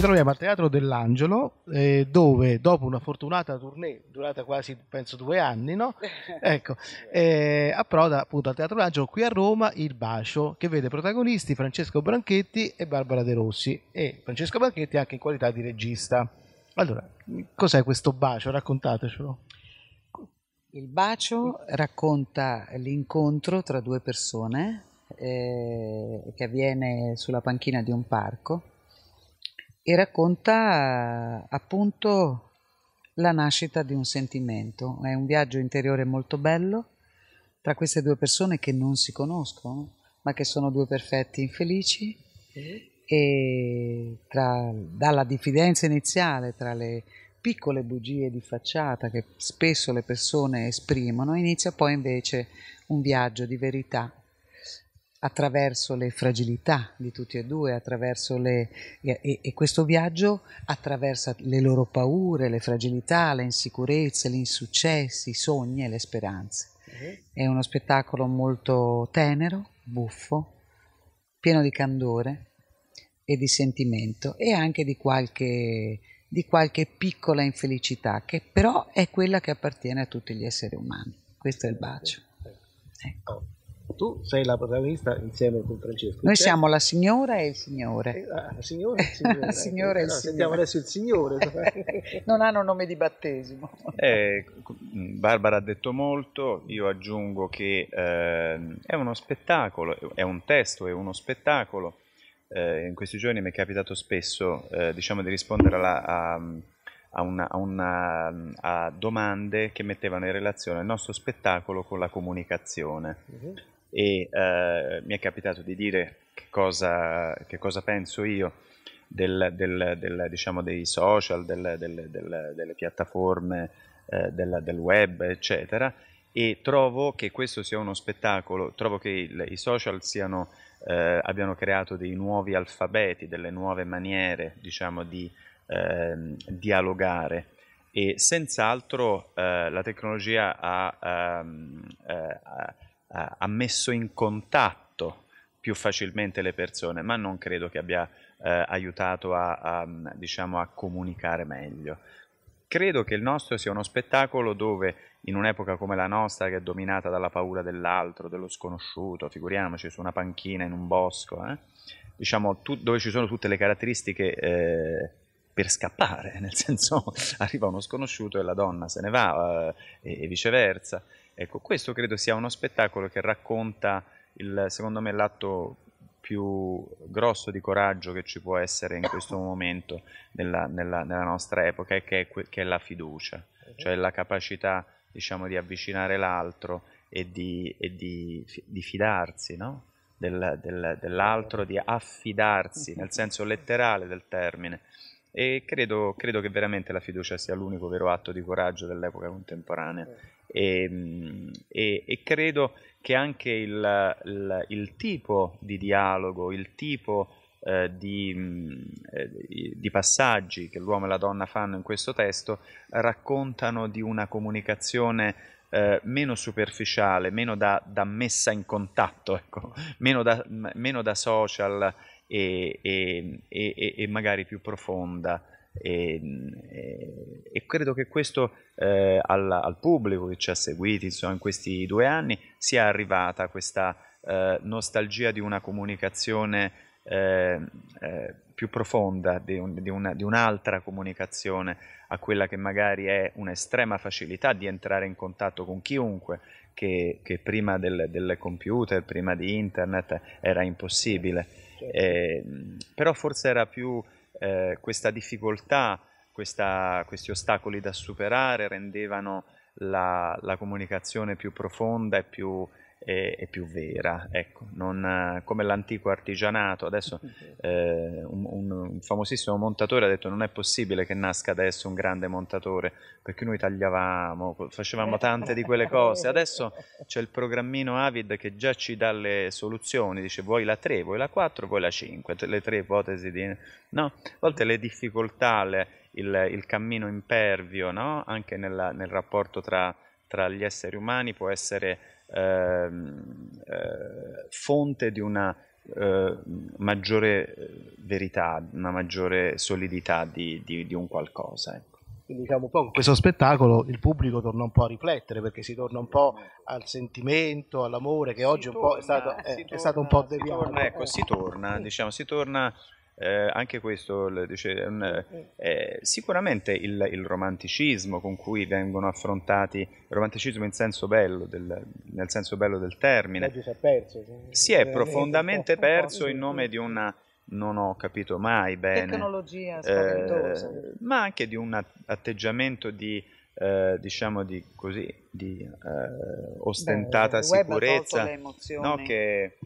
ci troviamo al Teatro dell'Angelo, eh, dove dopo una fortunata tournée durata quasi penso due anni, no? ecco, eh, approda appunto al Teatro dell'Angelo qui a Roma Il Bacio, che vede protagonisti Francesco Branchetti e Barbara De Rossi, e Francesco Branchetti anche in qualità di regista. Allora, cos'è questo bacio? Raccontatecelo. Il bacio racconta l'incontro tra due persone eh, che avviene sulla panchina di un parco e racconta appunto la nascita di un sentimento. È un viaggio interiore molto bello tra queste due persone che non si conoscono, ma che sono due perfetti infelici e tra, dalla diffidenza iniziale tra le piccole bugie di facciata che spesso le persone esprimono, inizia poi invece un viaggio di verità attraverso le fragilità di tutti e due, le, e, e, questo viaggio attraversa le loro paure, le fragilità, le insicurezze, gli insuccessi, i sogni e le speranze. È uno spettacolo molto tenero, buffo, pieno di candore e di sentimento e anche di qualche, di qualche piccola infelicità che però è quella che appartiene a tutti gli esseri umani. Questo è il bacio. Ecco tu sei la protagonista insieme con Francesco. Noi siamo la signora e il signore. Eh, ah, la signora e il signore. la no, Sentiamo adesso il signore. non hanno nome di battesimo. Eh, Barbara ha detto molto, io aggiungo che eh, è uno spettacolo, è un testo, è uno spettacolo. Eh, in questi giorni mi è capitato spesso eh, diciamo, di rispondere alla, a, a, una, a, una, a, domande che mettevano in relazione il nostro spettacolo con la comunicazione. Uh-huh e eh, mi è capitato di dire che cosa, che cosa penso io del, del, del, diciamo, dei social, delle piattaforme, eh, del web, eccetera, e trovo che questo sia uno spettacolo, trovo che il, i social siano, eh, abbiano creato dei nuovi alfabeti, delle nuove maniere diciamo, di ehm, dialogare e senz'altro eh, la tecnologia ha, ehm, eh, ha, ha eh, ha, messo in contatto più facilmente le persone, ma non credo che abbia eh, aiutato a, a, diciamo, a comunicare meglio. Credo che il nostro sia uno spettacolo dove in un'epoca come la nostra, che è dominata dalla paura dell'altro, dello sconosciuto, figuriamoci su una panchina in un bosco, eh, diciamo, tu, dove ci sono tutte le caratteristiche eh, per scappare, nel senso arriva uno sconosciuto e la donna se ne va eh, e, e, viceversa. Ecco, questo credo sia uno spettacolo che racconta, il, secondo me, l'atto più grosso di coraggio che ci può essere in questo momento nella, nella, nella nostra epoca, che è, che è la fiducia, cioè la capacità diciamo, di avvicinare l'altro e di, e di, di fidarsi no? del, del, dell'altro, di affidarsi nel senso letterale del termine. E credo, credo, che veramente la fiducia sia l'unico vero atto di coraggio dell'epoca contemporanea e, ehm, e, e credo che anche il, il, il, tipo di dialogo, il tipo eh, di, mm, eh, di, passaggi che l'uomo e la donna fanno in questo testo raccontano di una comunicazione eh, meno superficiale, meno da, da messa in contatto, ecco, meno, da, meno, da, social e, e, e, e magari più profonda e, ehm, e, eh, e, credo che questo eh, al, al, pubblico che ci ha seguiti insomma, in questi due anni sia arrivata questa eh, nostalgia di una comunicazione eh, eh, più profonda, di, un, di, una, di, un'altra comunicazione a quella che magari è un'estrema facilità di entrare in contatto con chiunque. Che, che prima del, del, computer, prima di internet era impossibile, certo. Ehm, però forse era più eh, questa difficoltà, questa, questi ostacoli da superare rendevano la, la comunicazione più profonda e più e, è più vera. Ecco, non, eh, come l'antico artigianato, adesso eh, un, un, famosissimo montatore ha detto non è possibile che nasca adesso un grande montatore, perché noi tagliavamo, facevamo tante di quelle cose. Adesso c'è il programmino Avid che già ci dà le soluzioni, dice vuoi la 3, vuoi la 4, vuoi la 5, le tre ipotesi di... No, a volte le difficoltà, le, il, il, cammino impervio, no? anche nella, nel rapporto tra tra gli esseri umani può essere ehm, eh, fonte di una eh, maggiore eh, verità, una maggiore solidità di, di, di un qualcosa. Ecco. Quindi diciamo un po' con questo spettacolo il pubblico torna un po' a riflettere perché si torna un po' al sentimento, all'amore che oggi torna, è, stato, è, torna, eh, è, stato, un po' deviato. Si torna, ecco, si torna, eh. diciamo, si torna eh, anche questo dice, un, mm, mm. eh, sicuramente il, il, romanticismo con cui vengono affrontati, il romanticismo in senso bello, del, nel senso bello del termine, eh, si è, perso, si è profondamente perso in nome di una, non ho capito mai bene, tecnologia eh, ma anche di un atteggiamento di... Eh, diciamo di, così, di eh, ostentata Beh, sicurezza no, che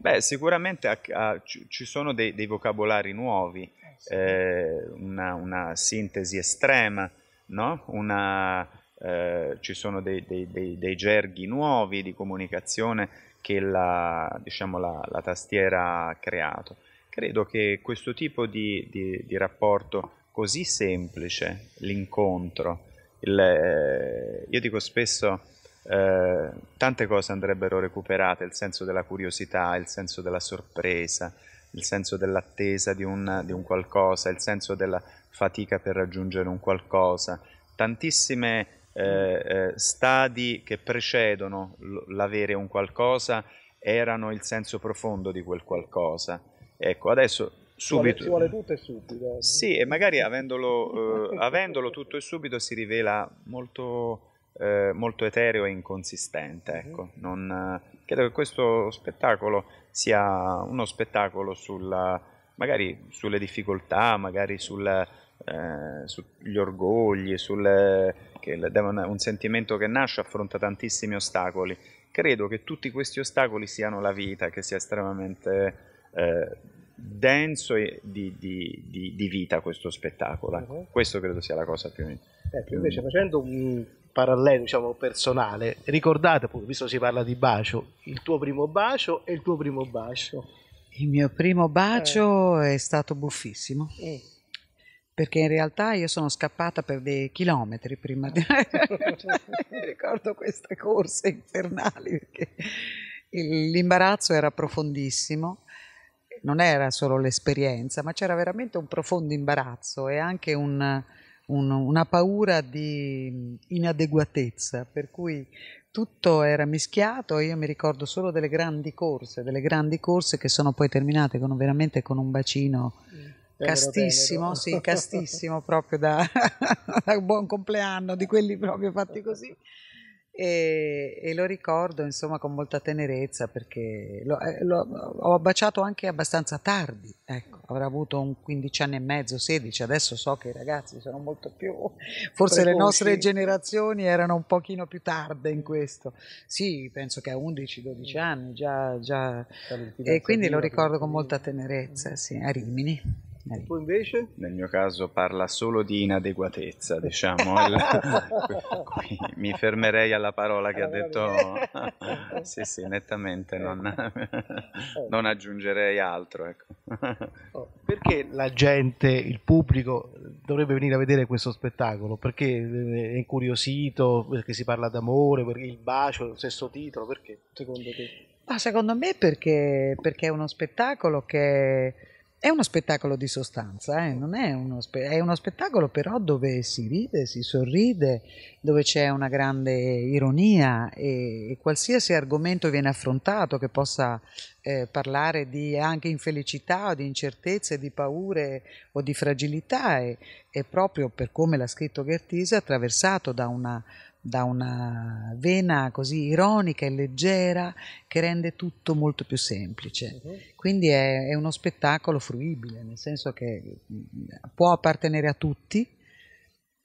Beh, sicuramente a, a, ci sono dei, dei vocabolari nuovi, eh, eh, una, una, sintesi estrema, no? una, eh, ci sono dei, dei, dei, gerghi nuovi di comunicazione che la, diciamo, la, la, tastiera ha creato. Credo che questo tipo di, di, di rapporto così semplice, l'incontro, il, eh, io dico spesso eh, tante cose andrebbero recuperate, il senso della curiosità, il senso della sorpresa, il senso dell'attesa di un, di un qualcosa, il senso della fatica per raggiungere un qualcosa, tantissime eh, eh stadi che precedono l'avere un qualcosa erano il senso profondo di quel qualcosa. Ecco, adesso subito... Ci vuole, ci vuole tutto e subito. Sì, e magari avendolo, eh, avendolo tutto e subito si rivela molto eh, molto etereo e inconsistente. Mhm. Ecco. Non, eh, credo che questo spettacolo sia uno spettacolo sulla, magari sulle difficoltà, magari sul, eh, sugli orgogli, sul, che un sentimento che nasce affronta tantissimi ostacoli. Credo che tutti questi ostacoli siano la vita, che sia estremamente eh, denso di, di, di, di, vita questo spettacolo. Uh-huh. Questo credo sia la cosa più... Ecco, invece facendo un parallelo diciamo personale ricordate appunto visto si parla di bacio il tuo primo bacio e il tuo primo bacio il mio primo bacio eh. è stato buffissimo eh. perché in realtà io sono scappata per dei chilometri prima di... ricordo queste corse infernali perché l'imbarazzo era profondissimo non era solo l'esperienza ma c'era veramente un profondo imbarazzo e anche un un, una paura di inadeguatezza, per cui tutto era mischiato io mi ricordo solo delle grandi corse, delle grandi corse che sono poi terminate con, veramente con un bacino castissimo, sì, castissimo proprio da, da, buon compleanno, di quelli proprio fatti così. E, e, lo ricordo insomma con molta tenerezza perché lo, eh, lo, ho baciato anche abbastanza tardi, ecco, avrà avuto un 15 anni e mezzo, 16, adesso so che i ragazzi sono molto più, forse Precoci. le nostre generazioni erano un pochino più tarde in questo, sì penso che a 11-12 anni già, già. e quindi lo ricordo con molta tenerezza, sì, a Rimini tu invece? Nel mio caso parla solo di inadeguatezza, diciamo. mi fermerei alla parola che allora, ha ah, detto. sì, sì, nettamente, ecco. non, eh. non aggiungerei altro. Ecco. Oh, perché la gente, il pubblico, dovrebbe venire a vedere questo spettacolo? Perché eh, è incuriosito, perché si parla d'amore, perché il bacio, lo stesso titolo, perché secondo te? Ma secondo me perché, perché è uno spettacolo che è uno spettacolo di sostanza, eh? è, uno spe- è, uno spettacolo però dove si ride, si sorride, dove c'è una grande ironia e, e qualsiasi argomento viene affrontato che possa eh, parlare di anche infelicità o di incertezze, di paure o di fragilità è, è proprio per come l'ha scritto Gertise attraversato da una da una vena così ironica e leggera che rende tutto molto più semplice. Mhm. Quindi è, è, uno spettacolo fruibile, nel senso che mm, può appartenere a tutti,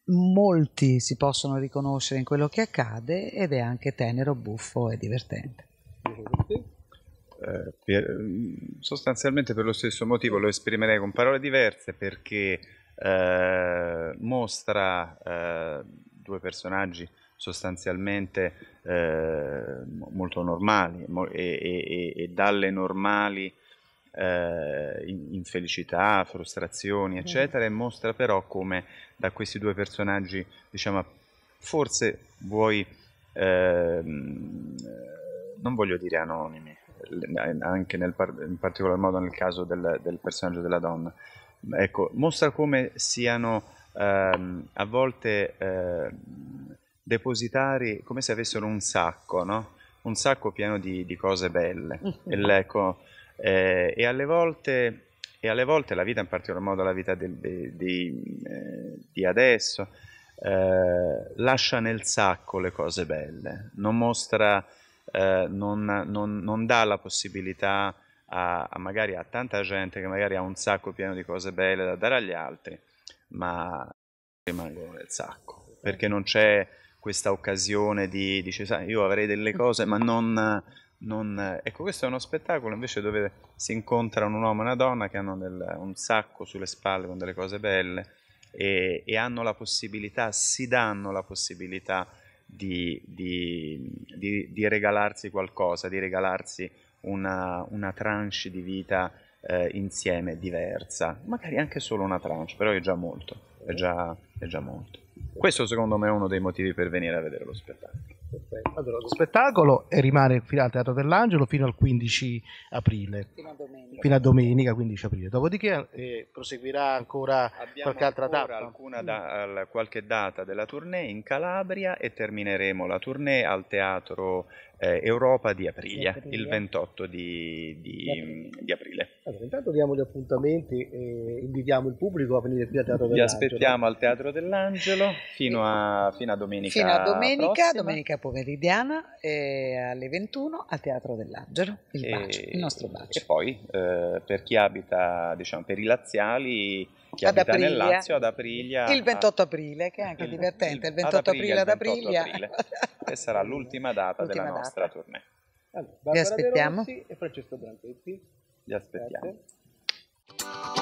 molti si possono riconoscere in quello che accade ed è anche tenero, buffo e divertente. Eh, per, mm, sostanzialmente per lo stesso motivo lo esprimerei con parole diverse perché eh, mostra eh, due personaggi sostanzialmente eh, molto normali e, e, e dalle normali eh, infelicità, frustrazioni, mm-hmm. eccetera, mm. e mostra però come da questi due personaggi, diciamo, forse vuoi, eh, non voglio dire anonimi, anche nel par- in particolar modo nel caso del, del, personaggio della donna, ecco, mostra come siano ehm, a volte... Eh, depositari come se avessero un sacco, no? un sacco pieno di, di cose belle. L'eco, eh, e, alle volte, e, alle volte, la vita, in particolar modo la vita del, di, eh, di, adesso, eh, lascia nel sacco le cose belle, non mostra, eh, non, non, non, dà la possibilità a, a, magari a tanta gente che magari ha un sacco pieno di cose belle da dare agli altri, ma rimangono nel sacco perché non c'è questa occasione di, dice, sai, io avrei delle cose, ma non, non... Eh. Ecco, questo è uno spettacolo invece dove si incontrano un uomo e una donna che hanno del, un sacco sulle spalle con delle cose belle e, e hanno la possibilità, si danno la possibilità di, di, di, di regalarsi qualcosa, di regalarsi una, una tranche di vita eh, insieme diversa, magari anche solo una tranche, però è già molto, è già, è già molto. Questo secondo me è uno dei motivi per venire a vedere lo spettacolo. Perfetto. Allora, lo spettacolo rimane fino al Teatro dell'Angelo fino al 15 aprile, fino a domenica, fino a domenica 15 aprile. Dopodiché eh, proseguirà ancora Abbiamo qualche altra data. tappa. Da, qualche data della tournée in Calabria e termineremo la tournée al Teatro eh, Europa di aprile. il 28 di, di, aprile. di aprile. Allora, intanto diamo gli appuntamenti e invitiamo il pubblico a venire qui al Teatro dell'Angelo. Vi aspettiamo al Teatro dell'Angelo fino a, fino a domenica Fino a domenica, domenica pomeridiana eh, alle 21 al Teatro dell'Angelo, il, e, bacio, il nostro bacio. E poi eh, per chi abita, diciamo, per i laziali che ad abita nel Lazio, ad Aprilia. Il 28 aprile, che è anche divertente, il, il 28 aprile, aprile ad Aprile. e sarà l'ultima data l'ultima della data. nostra tournée. Allora, Vi aspettiamo. e Francesco Branchetti. Vi aspettiamo. Grazie.